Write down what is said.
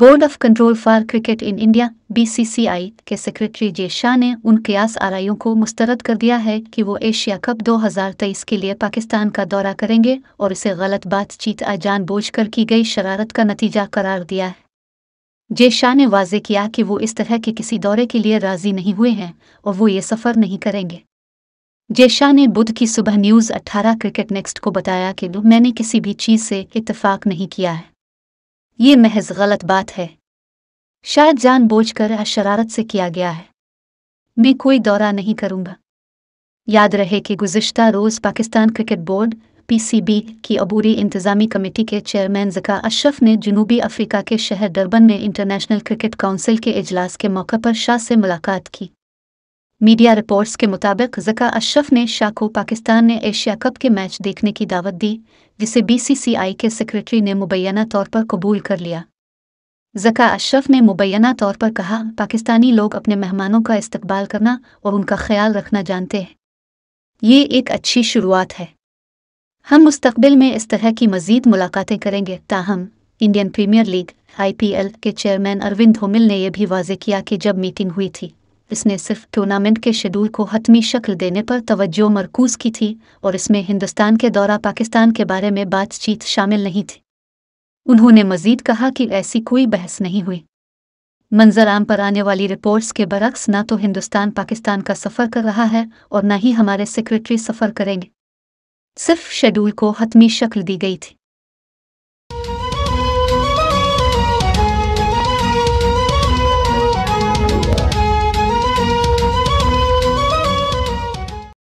board of control for cricket in India बी के secretary Jay Shah ने उन कयास आरइयों को मुस्तरद कर दिया है कि वो एशिया कप 2023 के लिए पाकिस्तान का दौरा करेंगे और इसे गलत बातचीत बोझ कर की गई शरारत का नतीजा करार दिया है जे शाह ने वाजे किया कि वो इस तरह के किसी दौरे के लिए राजी नहीं हुए हैं और वो ये सफ़र नहीं करेंगे जे शाह ने बुध की सुबह न्यूज़ 18 क्रिकेट नेक्स्ट को बताया कि मैंने किसी भी चीज़ से इतफाक़ नहीं किया है ये महज गलत बात है शायद कर शरारत से किया गया है मैं कोई दौरा नहीं करूंगा याद रहे कि गुजशत रोज़ पाकिस्तान क्रिकेट बोर्ड पीसीबी की अबूरी इंतजामी कमेटी के चेयरमैन जका अशरफ ने जनूबी अफ्रीका के शहर डरबन में इंटरनेशनल क्रिकेट काउंसिल के इजलास के मौके पर शाह से मुलाकात की मीडिया रिपोर्ट्स के मुताबिक जका अशरफ ने शाह को पाकिस्तान ने एशिया कप के मैच देखने की दावत दी जिसे बीसीसीआई के सेक्रेटरी ने मुबैना तौर पर कबूल कर लिया जका अशरफ ने मुबैना तौर पर कहा पाकिस्तानी लोग अपने मेहमानों का इस्तकबाल करना और उनका ख्याल रखना जानते हैं ये एक अच्छी शुरुआत है हम मुस्तबिल में इस तरह की मजीद मुलाकातें करेंगे ताहम इंडियन प्रीमियर लीग आईपीएल के चेयरमैन अरविंद होमिल ने यह भी वाजे किया कि जब मीटिंग हुई थी इसने सिर्फ टूर्नामेंट के शेड्यूल को हतमी शक्ल देने पर तवज्जो मरकूज की थी और इसमें हिंदुस्तान के दौरा पाकिस्तान के बारे में बातचीत शामिल नहीं थी उन्होंने मजीद कहा कि ऐसी कोई बहस नहीं हुई मंजर आम पर आने वाली रिपोर्ट्स के बरक्स न तो हिंदुस्तान पाकिस्तान का सफ़र कर रहा है और न ही हमारे सेक्रेटरी सफ़र करेंगे सिर्फ शेड्यूल को हतमी शक्ल दी गई थी